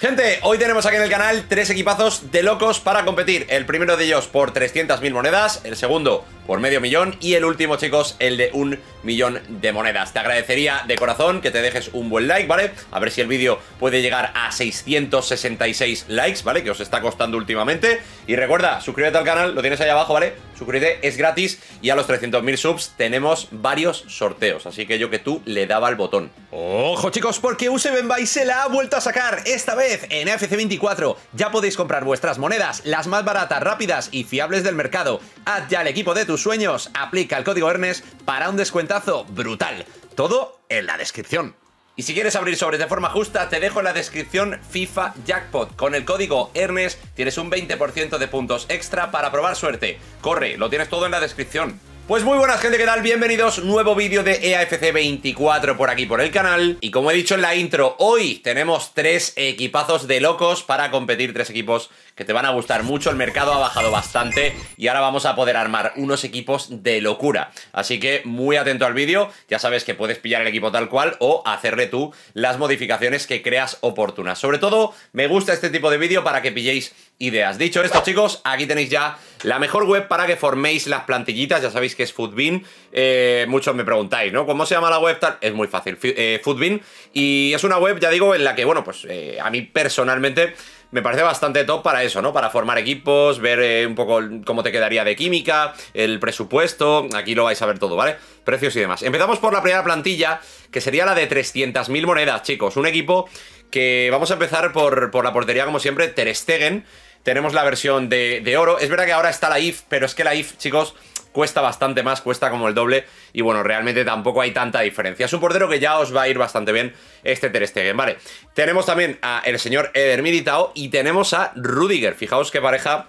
Gente, hoy tenemos aquí en el canal tres equipazos de locos para competir. El primero de ellos por 300.000 monedas, el segundo por medio millón y el último, chicos, el de un millón de monedas. Te agradecería de corazón que te dejes un buen like, ¿vale? A ver si el vídeo puede llegar a 666 likes, ¿vale? Que os está costando últimamente. Y recuerda, suscríbete al canal, lo tienes ahí abajo, ¿vale? Suscríbete, es gratis. Y a los 300.000 subs tenemos varios sorteos. Así que yo que tú le daba el botón. ¡Ojo, chicos! Porque Use se la ha vuelto a sacar esta vez en FC24. Ya podéis comprar vuestras monedas, las más baratas, rápidas y fiables del mercado. Haz ya el equipo de tus sueños. Aplica el código ERNES para un descuento brutal. Todo en la descripción. Y si quieres abrir sobres de forma justa, te dejo en la descripción FIFA Jackpot. Con el código ERNES tienes un 20% de puntos extra para probar suerte. Corre, lo tienes todo en la descripción. Pues muy buenas gente, ¿qué tal? Bienvenidos, nuevo vídeo de EAFC24 por aquí por el canal Y como he dicho en la intro, hoy tenemos tres equipazos de locos para competir Tres equipos que te van a gustar mucho, el mercado ha bajado bastante Y ahora vamos a poder armar unos equipos de locura Así que muy atento al vídeo, ya sabes que puedes pillar el equipo tal cual O hacerle tú las modificaciones que creas oportunas Sobre todo, me gusta este tipo de vídeo para que pilléis ideas Dicho esto chicos, aquí tenéis ya la mejor web para que forméis las plantillitas, ya sabéis que es Foodbin, eh, muchos me preguntáis, ¿no? ¿Cómo se llama la web? Es muy fácil, eh, Foodbin, Y es una web, ya digo, en la que, bueno, pues eh, a mí personalmente me parece bastante top para eso, ¿no? Para formar equipos, ver un poco cómo te quedaría de química, el presupuesto, aquí lo vais a ver todo, ¿vale? Precios y demás. Empezamos por la primera plantilla, que sería la de 300.000 monedas, chicos. Un equipo que vamos a empezar por, por la portería, como siempre, Ter Stegen. Tenemos la versión de, oro. Es verdad que ahora está la IF, pero es que la IF, chicos, cuesta bastante más, cuesta como el doble y bueno, realmente tampoco hay tanta diferencia. Es un portero que ya os va a ir bastante bien este Ter Stegen, vale. Tenemos también a el señor Eder Militao y tenemos a Rudiger. Fijaos qué pareja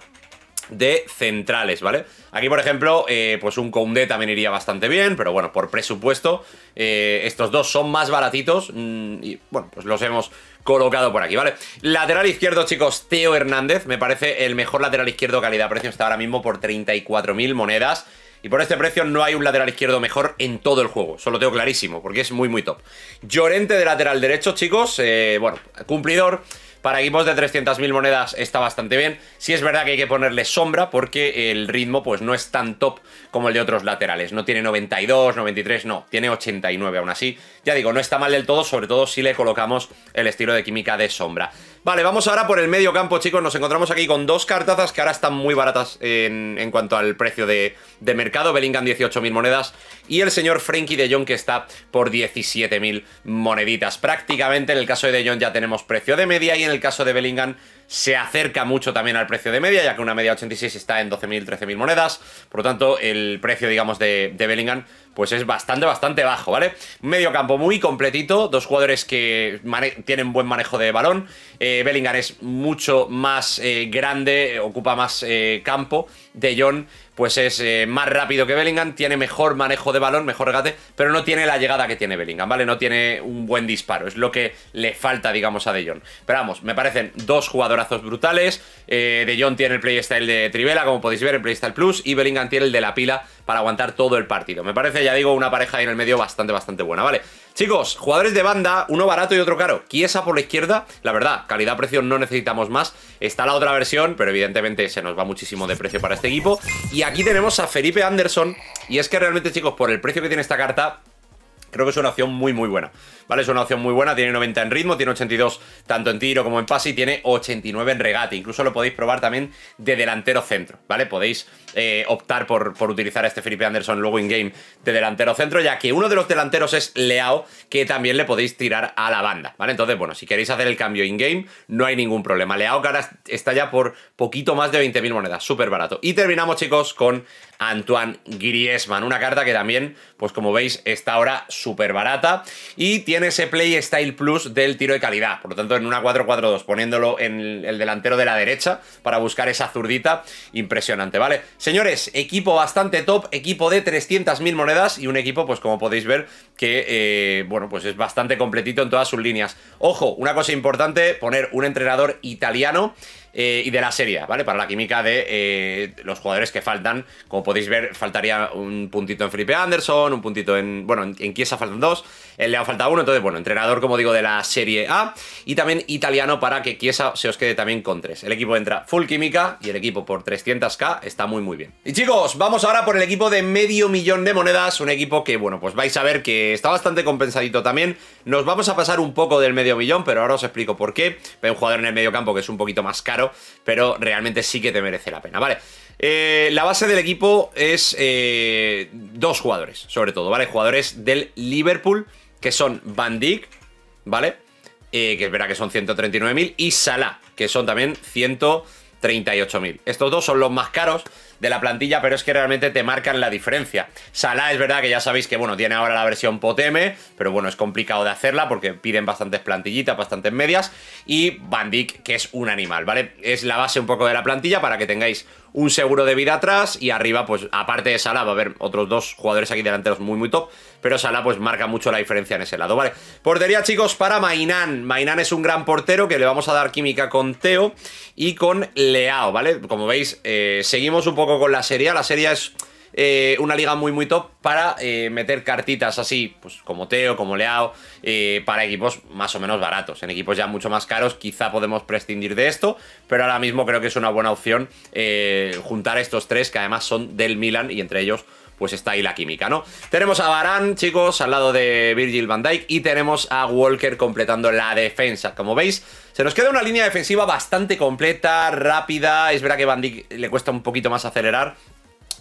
de centrales, ¿vale? Aquí, por ejemplo, eh, pues un Conde también iría bastante bien, pero bueno, por presupuesto, eh, estos dos son más baratitos mm, y, bueno, pues los hemos colocado por aquí, ¿vale? Lateral izquierdo, chicos, Teo Hernández, me parece el mejor lateral izquierdo calidad-precio, está ahora mismo por 34.000 monedas. Y por este precio no hay un lateral izquierdo mejor en todo el juego. Eso lo tengo clarísimo, porque es muy, muy top. Llorente de lateral derecho, chicos. Eh, bueno, cumplidor. Para equipos de 300.000 monedas está bastante bien. Sí es verdad que hay que ponerle sombra porque el ritmo pues no es tan top como el de otros laterales. No tiene 92, 93, no, tiene 89 aún así. Ya digo, no está mal del todo, sobre todo si le colocamos el estilo de química de sombra. Vale, vamos ahora por el medio campo, chicos. Nos encontramos aquí con dos cartazas que ahora están muy baratas en, cuanto al precio de, mercado. Bellingham 18.000 monedas y el señor Frankie de Jong que está por 17.000 moneditas. Prácticamente en el caso de de Jong ya tenemos precio de media y en el caso de Bellingham se acerca mucho también al precio de media, ya que una media 86 está en 12.000, 13.000 monedas, por lo tanto el precio, digamos, de, Bellingham pues es bastante, bastante bajo, ¿vale? Medio campo muy completito, dos jugadores que tienen buen manejo de balón. Eh, Bellingham es mucho más eh, grande, ocupa más eh, campo. De John pues es eh, más rápido que Bellingham, tiene mejor manejo de balón, mejor regate, pero no tiene la llegada que tiene Bellingham, ¿vale? No tiene un buen disparo, es lo que le falta, digamos, a De Jong. Pero vamos, me parecen dos jugadorazos brutales, eh, De Jong tiene el playstyle de Trivela, como podéis ver, el playstyle plus, y Bellingham tiene el de la pila para aguantar todo el partido. Me parece, ya digo, una pareja ahí en el medio bastante, bastante buena, ¿vale? Chicos, jugadores de banda, uno barato y otro caro. Kiesa por la izquierda, la verdad, calidad-precio no necesitamos más. Está la otra versión, pero evidentemente se nos va muchísimo de precio para este equipo. Y aquí tenemos a Felipe Anderson. Y es que realmente, chicos, por el precio que tiene esta carta, creo que es una opción muy, muy buena. ¿vale? Es una opción muy buena, tiene 90 en ritmo, tiene 82 tanto en tiro como en pase y tiene 89 en regate. Incluso lo podéis probar también de delantero centro, ¿vale? Podéis eh, optar por, por utilizar a este Felipe Anderson luego in-game de delantero centro, ya que uno de los delanteros es Leao, que también le podéis tirar a la banda, ¿vale? Entonces, bueno, si queréis hacer el cambio in-game, no hay ningún problema. Leao que ahora está ya por poquito más de 20.000 monedas, súper barato. Y terminamos, chicos, con Antoine Griezmann, una carta que también, pues como veis, está ahora súper barata y tiene ese play style plus del tiro de calidad. Por lo tanto, en una 4-4-2, poniéndolo en el delantero de la derecha para buscar esa zurdita, impresionante, ¿vale? Señores, equipo bastante top, equipo de 300.000 monedas y un equipo, pues como podéis ver, que, eh, bueno, pues es bastante completito en todas sus líneas. Ojo, una cosa importante, poner un entrenador italiano eh, y de la serie, ¿vale? Para la química de eh, los jugadores que faltan. Como podéis ver, faltaría un puntito en Felipe Anderson, un puntito en. Bueno, en, Kiesa faltan dos, eh, le ha falta uno. Entonces, bueno, entrenador, como digo, de la Serie A. Y también italiano para que Chiesa se os quede también con tres. El equipo entra full química y el equipo por 300k está muy, muy bien. Y chicos, vamos ahora por el equipo de medio millón de monedas. Un equipo que, bueno, pues vais a ver que está bastante compensadito también. Nos vamos a pasar un poco del medio millón, pero ahora os explico por qué. un jugador en el medio campo que es un poquito más caro pero realmente sí que te merece la pena, ¿vale? Eh, la base del equipo es eh, dos jugadores, sobre todo, ¿vale? Jugadores del Liverpool, que son Van Dijk, ¿vale? Eh, que verá que son 139.000, y Salah, que son también 138.000. Estos dos son los más caros, de la plantilla, pero es que realmente te marcan la diferencia. Salah es verdad que ya sabéis que, bueno, tiene ahora la versión Poteme, pero bueno, es complicado de hacerla porque piden bastantes plantillitas, bastantes medias, y Van que es un animal, ¿vale? Es la base un poco de la plantilla para que tengáis un seguro de vida atrás y arriba, pues aparte de Salah, va a haber otros dos jugadores aquí delanteros muy, muy top, pero Salah pues marca mucho la diferencia en ese lado, ¿vale? Portería, chicos, para Mainan. Mainan es un gran portero que le vamos a dar química con Teo y con Leao, ¿vale? Como veis, eh, seguimos un poco con la serie, la serie es eh, una liga muy, muy top para eh, meter cartitas así, pues como Teo, como Leao, eh, para equipos más o menos baratos. En equipos ya mucho más caros, quizá podemos prescindir de esto, pero ahora mismo creo que es una buena opción juntar estos tres que además son del Milan y entre ellos pues está ahí la química, ¿no? Tenemos a Barán, chicos, al lado de Virgil van Dijk y tenemos a Walker completando la defensa. Como veis, se nos queda una línea defensiva bastante completa, rápida. Es verdad que Van Dijk le cuesta un poquito más acelerar,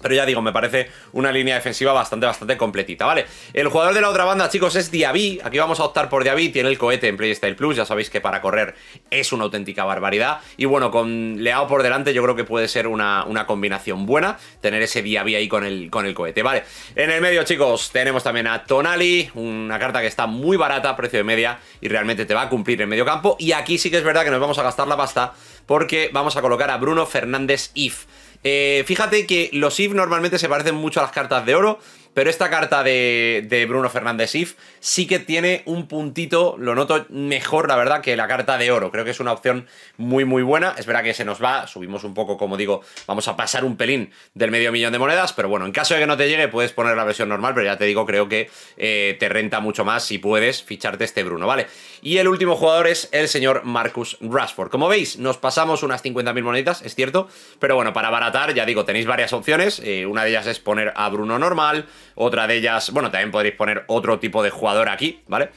pero ya digo, me parece una línea defensiva bastante, bastante completita, ¿vale? El jugador de la otra banda, chicos, es Diaby. Aquí vamos a optar por Diaby. Tiene el cohete en Playstyle Plus. Ya sabéis que para correr es una auténtica barbaridad. Y bueno, con Leao por delante yo creo que puede ser una, una combinación buena. Tener ese Diaby ahí con el, con el cohete, ¿vale? En el medio, chicos, tenemos también a Tonali. Una carta que está muy barata, precio de media. Y realmente te va a cumplir en medio campo. Y aquí sí que es verdad que nos vamos a gastar la pasta porque vamos a colocar a Bruno Fernández If. Eh, fíjate que los IF normalmente se parecen mucho a las cartas de oro pero esta carta de, Bruno Fernández If sí que tiene un puntito, lo noto mejor, la verdad, que la carta de oro. Creo que es una opción muy, muy buena. Es verdad que se nos va, subimos un poco, como digo, vamos a pasar un pelín del medio millón de monedas, pero bueno, en caso de que no te llegue, puedes poner la versión normal, pero ya te digo, creo que eh, te renta mucho más si puedes ficharte este Bruno, ¿vale? Y el último jugador es el señor Marcus Rashford. Como veis, nos pasamos unas 50.000 moneditas, es cierto, pero bueno, para abaratar, ya digo, tenéis varias opciones. Eh, una de ellas es poner a Bruno normal, otra de ellas, bueno, también podréis poner otro tipo de jugador aquí, ¿vale?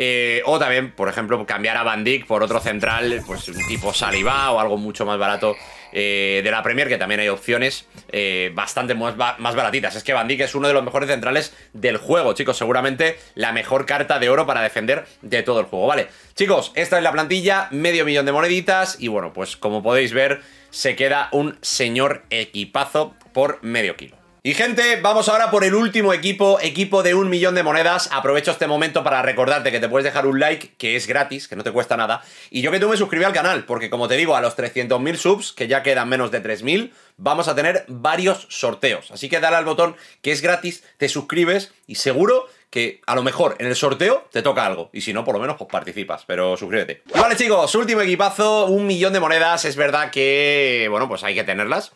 Eh, o también, por ejemplo, cambiar a Van por otro central, pues un tipo Saliba o algo mucho más barato eh, de la Premier, que también hay opciones eh, bastante más, baratitas. Es que Van es uno de los mejores centrales del juego, chicos. Seguramente la mejor carta de oro para defender de todo el juego, ¿vale? Chicos, esta es la plantilla, medio millón de moneditas y bueno, pues como podéis ver, se queda un señor equipazo por medio kilo. Y gente, vamos ahora por el último equipo, equipo de un millón de monedas. Aprovecho este momento para recordarte que te puedes dejar un like, que es gratis, que no te cuesta nada. Y yo que tú me suscribí al canal, porque como te digo, a los 300.000 subs, que ya quedan menos de 3.000, vamos a tener varios sorteos. Así que dale al botón que es gratis, te suscribes y seguro que a lo mejor en el sorteo te toca algo. Y si no, por lo menos pues participas, pero suscríbete. vale chicos, último equipazo, un millón de monedas. Es verdad que, bueno, pues hay que tenerlas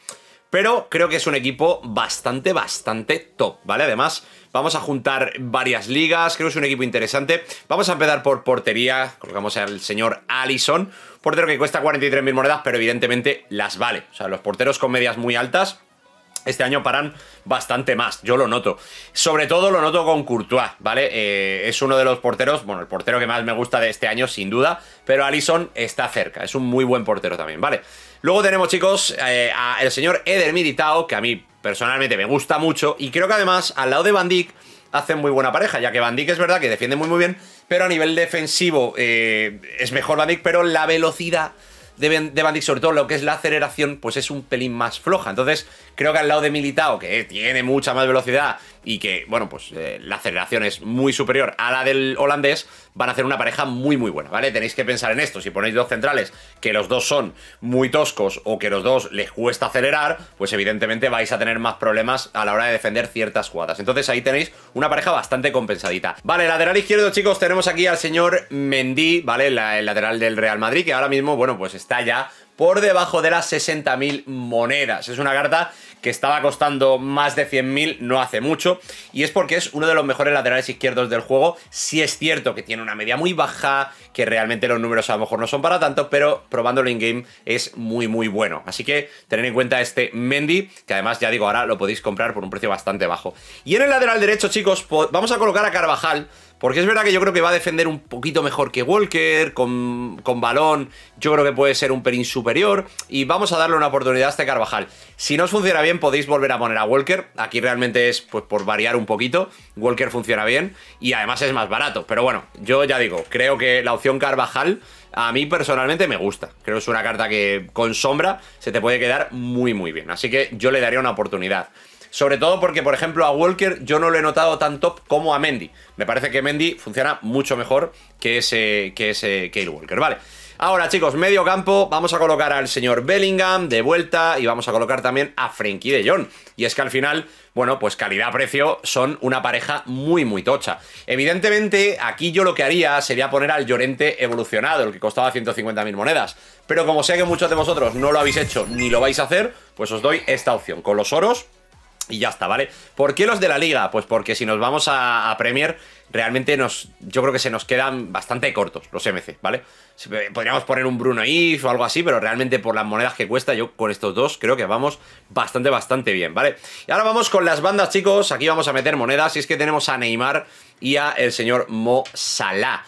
pero creo que es un equipo bastante, bastante top, ¿vale? Además, vamos a juntar varias ligas, creo que es un equipo interesante. Vamos a empezar por portería, colocamos al señor Allison, portero que cuesta 43.000 monedas, pero evidentemente las vale. O sea, los porteros con medias muy altas este año paran bastante más, yo lo noto. Sobre todo lo noto con Courtois, ¿vale? Eh, es uno de los porteros, bueno, el portero que más me gusta de este año, sin duda, pero Alison está cerca, es un muy buen portero también, ¿vale? Luego tenemos, chicos, eh, al señor Eder Militao, que a mí personalmente me gusta mucho, y creo que además, al lado de Van Dijk, hacen muy buena pareja, ya que Van Dijk es verdad que defiende muy muy bien, pero a nivel defensivo eh, es mejor Van Dijk, pero la velocidad de Van, sobre todo lo que es la aceleración, pues es un pelín más floja. Entonces, creo que al lado de Militao, que tiene mucha más velocidad y que, bueno, pues eh, la aceleración es muy superior a la del holandés, van a hacer una pareja muy, muy buena, ¿vale? Tenéis que pensar en esto. Si ponéis dos centrales que los dos son muy toscos o que los dos les cuesta acelerar, pues evidentemente vais a tener más problemas a la hora de defender ciertas jugadas. Entonces ahí tenéis una pareja bastante compensadita. Vale, lateral izquierdo, chicos, tenemos aquí al señor Mendy, ¿vale? el lateral del Real Madrid, que ahora mismo, bueno, pues está ya por debajo de las 60.000 monedas. Es una carta que estaba costando más de 100.000 no hace mucho, y es porque es uno de los mejores laterales izquierdos del juego. Si es cierto que tiene una media muy baja, que realmente los números a lo mejor no son para tanto, pero probándolo in-game es muy, muy bueno. Así que tened en cuenta este Mendy, que además, ya digo, ahora lo podéis comprar por un precio bastante bajo. Y en el lateral derecho, chicos, vamos a colocar a Carvajal, porque es verdad que yo creo que va a defender un poquito mejor que Walker, con, balón yo creo que puede ser un perín superior y vamos a darle una oportunidad a este Carvajal. Si no os funciona bien podéis volver a poner a Walker, aquí realmente es pues por variar un poquito, Walker funciona bien y además es más barato, pero bueno, yo ya digo, creo que la opción Carvajal a mí personalmente me gusta. Creo que es una carta que con sombra se te puede quedar muy muy bien. Así que yo le daría una oportunidad. Sobre todo porque, por ejemplo, a Walker yo no lo he notado tan top como a Mendy. Me parece que Mendy funciona mucho mejor que ese, que ese Walker. Vale. Ahora, chicos, medio campo, vamos a colocar al señor Bellingham de vuelta y vamos a colocar también a Frenkie de Jon. Y es que al final, bueno, pues calidad-precio son una pareja muy, muy tocha. Evidentemente, aquí yo lo que haría sería poner al Llorente evolucionado, el que costaba 150.000 monedas. Pero como sé que muchos de vosotros no lo habéis hecho ni lo vais a hacer, pues os doy esta opción. Con los oros, y ya está, ¿vale? ¿Por qué los de la liga? Pues porque si nos vamos a, Premier, realmente nos, yo creo que se nos quedan bastante cortos los MC, ¿vale? Eh, podríamos poner un Bruno If o algo así, pero realmente por las monedas que cuesta, yo con estos dos creo que vamos bastante, bastante bien, ¿vale? Y ahora vamos con las bandas, chicos. Aquí vamos a meter monedas. Y es que tenemos a Neymar y a el señor Mo Salah.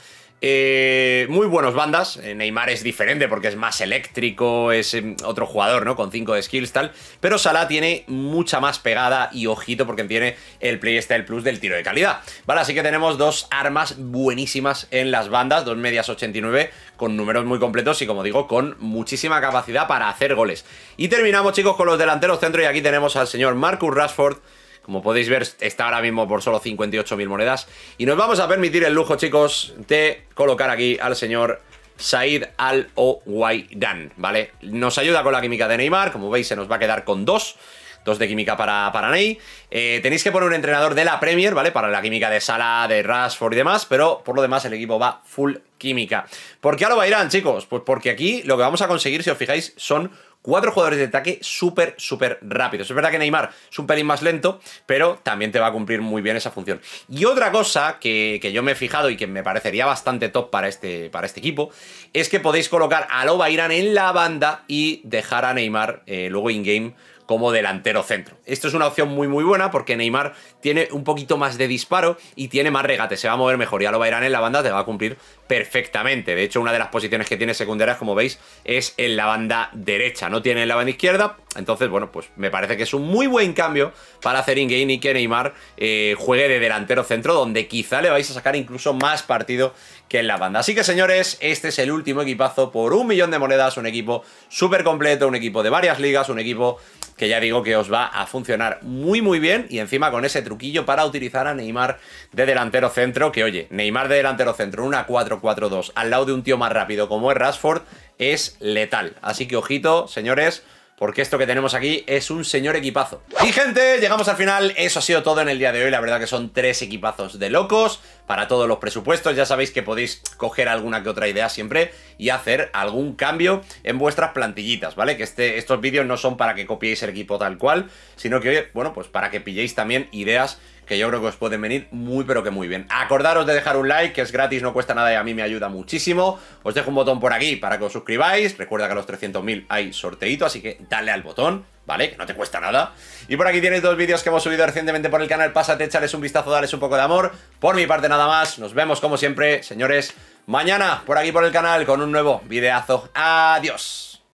Eh, muy buenos bandas. Eh, Neymar es diferente porque es más eléctrico, es em, otro jugador, ¿no? Con 5 de skills, tal. Pero Salah tiene mucha más pegada y ojito porque tiene el Playstyle Plus del tiro de calidad. Vale, así que tenemos dos armas buenísimas en las bandas, dos medias 89, con números muy completos y, como digo, con muchísima capacidad para hacer goles. Y terminamos, chicos, con los delanteros centro y aquí tenemos al señor Marcus Rashford como podéis ver, está ahora mismo por solo 58.000 monedas. Y nos vamos a permitir el lujo, chicos, de colocar aquí al señor Said Al-Owaidan, ¿vale? Nos ayuda con la química de Neymar, como veis se nos va a quedar con dos. Dos de química para, para Ney. Eh, tenéis que poner un entrenador de la Premier, ¿vale? Para la química de Sala, de Rashford y demás, pero por lo demás el equipo va full química. ¿Por qué al irán, chicos? Pues porque aquí lo que vamos a conseguir, si os fijáis, son Cuatro jugadores de ataque súper, súper rápidos. Es verdad que Neymar es un pelín más lento, pero también te va a cumplir muy bien esa función. Y otra cosa que, yo me he fijado y que me parecería bastante top para este, para este equipo, es que podéis colocar a Loba Irán en la banda y dejar a Neymar eh, luego in-game como delantero centro. Esto es una opción muy muy buena porque Neymar tiene un poquito más de disparo y tiene más regate, se va a mover mejor y a lo en la banda te va a cumplir perfectamente. De hecho, una de las posiciones que tiene secundarias, como veis, es en la banda derecha, no tiene en la banda izquierda. Entonces, bueno, pues me parece que es un muy buen cambio para hacer in-game y que Neymar eh, juegue de delantero centro, donde quizá le vais a sacar incluso más partido que en la banda. Así que, señores, este es el último equipazo por un millón de monedas, un equipo súper completo, un equipo de varias ligas, un equipo que ya digo que os va a funcionar muy muy bien y encima con ese truquillo para utilizar a Neymar de delantero centro, que oye, Neymar de delantero centro, una 4-4-2 al lado de un tío más rápido como es Rashford, es letal. Así que ojito, señores, porque esto que tenemos aquí es un señor equipazo. Y gente, llegamos al final, eso ha sido todo en el día de hoy, la verdad que son tres equipazos de locos para todos los presupuestos, ya sabéis que podéis coger alguna que otra idea siempre y hacer algún cambio en vuestras plantillitas, ¿vale? Que este, estos vídeos no son para que copiéis el equipo tal cual, sino que, bueno, pues para que pilléis también ideas que yo creo que os pueden venir muy pero que muy bien. Acordaros de dejar un like, que es gratis, no cuesta nada y a mí me ayuda muchísimo. Os dejo un botón por aquí para que os suscribáis. Recuerda que a los 300.000 hay sorteito, así que dale al botón. ¿vale? Que no te cuesta nada. Y por aquí tienes dos vídeos que hemos subido recientemente por el canal. Pásate, echarles un vistazo, darles un poco de amor. Por mi parte nada más. Nos vemos como siempre, señores, mañana por aquí por el canal con un nuevo videazo. Adiós.